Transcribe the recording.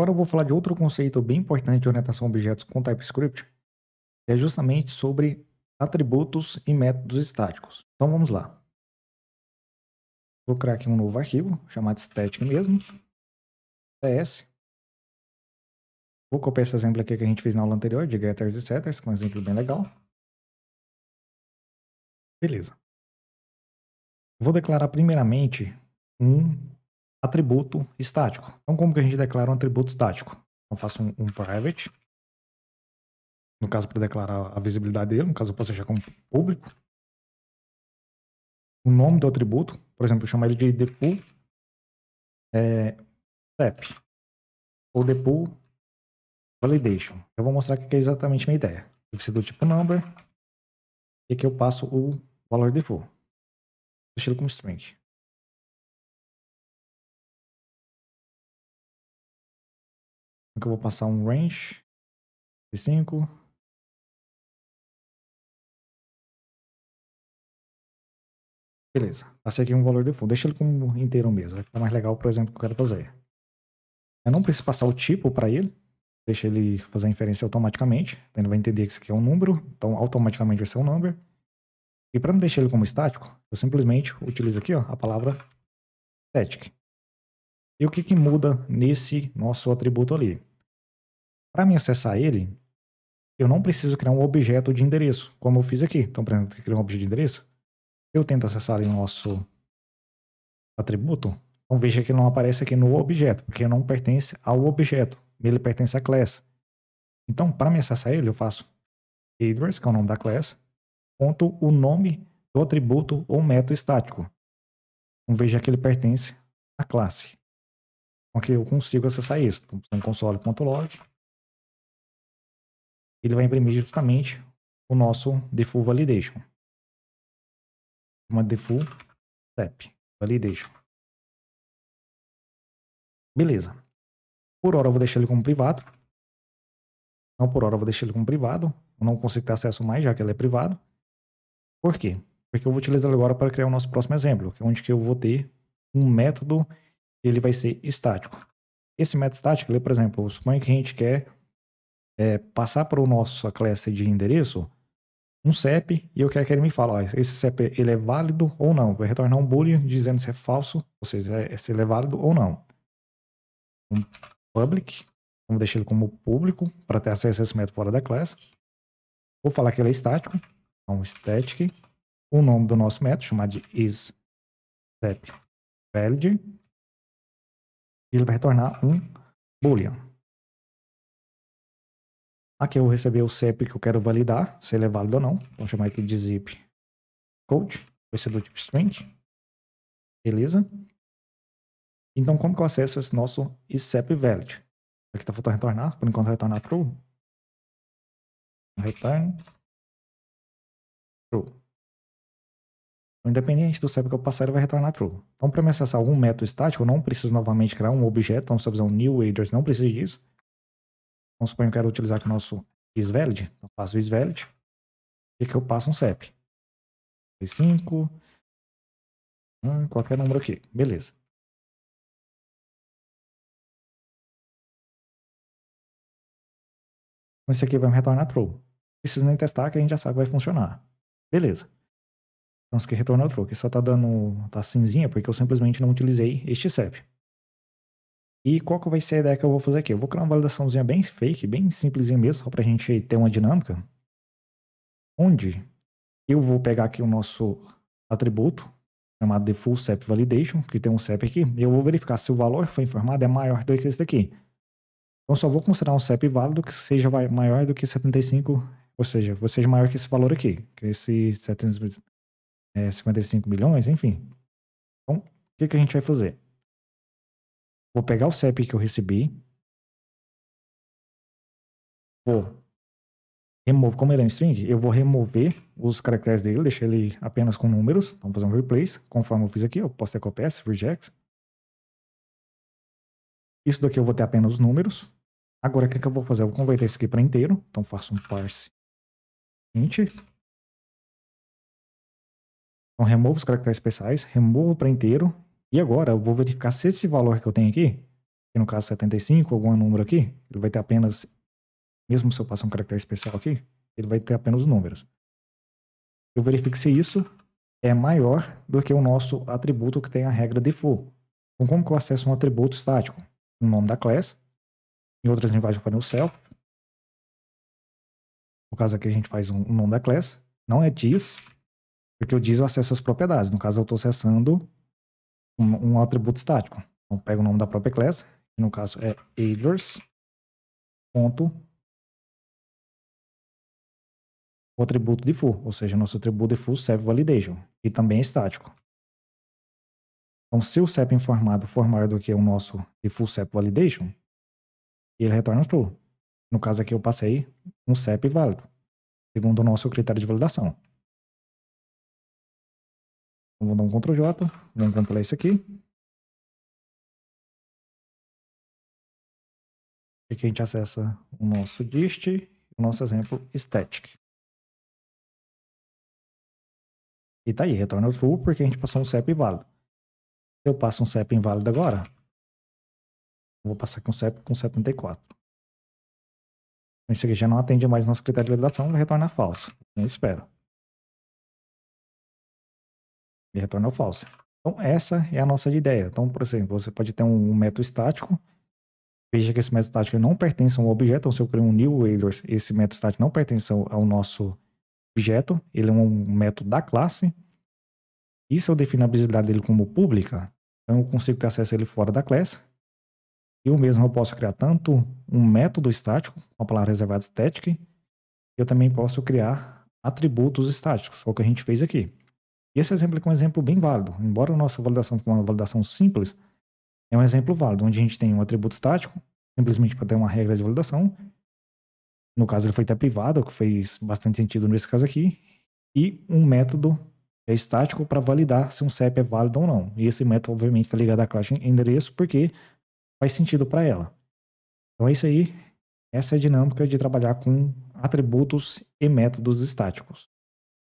Agora eu vou falar de outro conceito bem importante de orientação a objetos com TypeScript, que é justamente sobre atributos e métodos estáticos. Então vamos lá. Vou criar aqui um novo arquivo, chamado static mesmo, ts. Vou copiar esse exemplo aqui que a gente fez na aula anterior, de getters e setters, que é um exemplo bem legal. Beleza. Vou declarar primeiramente um atributo estático. Então, como que a gente declara um atributo estático? Então, eu faço um, um private, no caso, para declarar a visibilidade dele, no caso, eu posso deixar como público. O nome do atributo, por exemplo, eu chamo ele de idpool é, step ou depool validation. Eu vou mostrar aqui é exatamente a minha ideia. Deve ser do tipo number e aqui eu passo o valor default. Deixa ele como string. que eu vou passar um range de 5. Beleza, passei aqui um valor de fundo. Deixa ele como inteiro mesmo, vai ficar mais legal por exemplo que eu quero fazer. Eu não preciso passar o tipo para ele, deixa ele fazer a inferência automaticamente. Então ele vai entender que isso aqui é um número, então automaticamente vai ser um number. E para não deixar ele como estático, eu simplesmente utilizo aqui ó, a palavra static. E o que, que muda nesse nosso atributo ali? Para me acessar ele, eu não preciso criar um objeto de endereço, como eu fiz aqui. Então, para criar um objeto de endereço, eu tento acessar ali o nosso atributo. Então, veja que ele não aparece aqui no objeto, porque não pertence ao objeto. Ele pertence à classe. Então, para me acessar ele, eu faço headers, que é o nome da classe, ponto o nome do atributo ou método estático. Então, veja que ele pertence à classe. Então, aqui eu consigo acessar isso. Então, console.log ele vai imprimir justamente o nosso default validation. Uma default step validation. Beleza. Por hora eu vou deixar ele como privado. Não por hora eu vou deixar ele como privado. Eu não consigo ter acesso mais, já que ele é privado. Por quê? Porque eu vou utilizar ele agora para criar o nosso próximo exemplo, que é onde que eu vou ter um método que ele vai ser estático. Esse método estático, ele, por exemplo, suponho que a gente quer é, passar para a nossa classe de endereço um CEP e eu quero que ele me fale, ó, esse CEP ele é válido ou não. Vai retornar um boolean dizendo se é falso, ou seja, é, se ele é válido ou não. Um public, vamos deixar ele como público para ter acesso a esse método fora da classe. Vou falar que ele é estático, então static, o nome do nosso método chamado de is CEP valid, ele vai retornar um boolean. Aqui eu vou receber o CEP que eu quero validar, se ele é válido ou não. Vou chamar aqui de zip code, vai ser do tipo string. Beleza? Então, como que eu acesso esse nosso ICEP valid? Aqui tá faltando retornar, por enquanto retornar true. Return true. Então, independente do CEP que eu passar, ele vai retornar true. Então, para me acessar algum método estático, eu não preciso novamente criar um objeto, então se eu fizer um new readers, não preciso disso. Vamos supor que eu quero utilizar aqui o nosso XValid. Então, faço o XValid. E que eu passo um CEP. 5, qualquer número aqui. Beleza. Então, esse aqui vai me retornar true. Preciso nem testar, que a gente já sabe que vai funcionar. Beleza. Então, isso aqui retornou true. Aqui só está dando... tá cinzinha, porque eu simplesmente não utilizei este CEP. E qual que vai ser a ideia que eu vou fazer aqui? Eu vou criar uma validaçãozinha bem fake, bem simplesinha mesmo, só para a gente ter uma dinâmica, onde eu vou pegar aqui o nosso atributo, chamado de full CEP validation, que tem um CEP aqui, e eu vou verificar se o valor que foi informado é maior do que esse daqui. Então, só vou considerar um CEP válido que seja maior do que 75, ou seja, ou seja maior que esse valor aqui, que é esse 755 é, milhões, enfim. Então, o que, que a gente vai fazer? Vou pegar o CEP que eu recebi. Vou remover, como ele é um string, eu vou remover os caracteres dele, deixar ele apenas com números. Então, vou fazer um replace, conforme eu fiz aqui. Eu posso ter copies, reject. Isso daqui eu vou ter apenas os números. Agora, o que, é que eu vou fazer? Eu vou converter isso aqui para inteiro. Então, faço um parse int. Então, removo os caracteres especiais, removo para inteiro e agora eu vou verificar se esse valor que eu tenho aqui, que no caso 75, é algum número aqui, ele vai ter apenas, mesmo se eu passar um caractere especial aqui, ele vai ter apenas os números. Eu verifico se isso é maior do que o nosso atributo que tem a regra default. Então, como que eu acesso um atributo estático? o nome da classe. Em outras linguagens eu falei o self. No caso aqui a gente faz um, nome da classe. Não é diz, porque o diz eu acesso as propriedades. No caso eu estou acessando um, um atributo estático. Então, pega o nome da própria classe, que no caso é Eilers, ponto o atributo de full, ou seja, nosso atributo de full serve validation, e também é estático. Então, se o CEP informado for maior do que o nosso de full CEP validation, ele retorna true. No caso aqui, eu passei um CEP válido, segundo o nosso critério de validação. Vamos dar um Ctrl J, vamos compilar isso aqui. E aqui a gente acessa o nosso dist, o nosso exemplo static. E tá aí, retorna o true porque a gente passou um CEP inválido. Se eu passo um CEP inválido agora, vou passar aqui um CEP com 74. Esse aqui já não atende mais nosso critério de validação, ele retorna falso. Eu espero ele retorna o false. Então, essa é a nossa ideia. Então, por exemplo, você pode ter um, método estático. Veja que esse método estático não pertence a um objeto. Então, se eu criar um new Railers, esse método estático não pertence ao nosso objeto. Ele é um método da classe. E se eu defino a visibilidade dele como pública, então eu consigo ter acesso a ele fora da classe. o mesmo eu posso criar tanto um método estático, uma a palavra reservada static, eu também posso criar atributos estáticos, foi é o que a gente fez aqui. E esse exemplo é um exemplo bem válido. Embora a nossa validação for uma validação simples, é um exemplo válido, onde a gente tem um atributo estático, simplesmente para ter uma regra de validação. No caso, ele foi até privado, o que fez bastante sentido nesse caso aqui. E um método é estático para validar se um CEP é válido ou não. E esse método, obviamente, está ligado à classe endereço, porque faz sentido para ela. Então é isso aí. Essa é a dinâmica de trabalhar com atributos e métodos estáticos.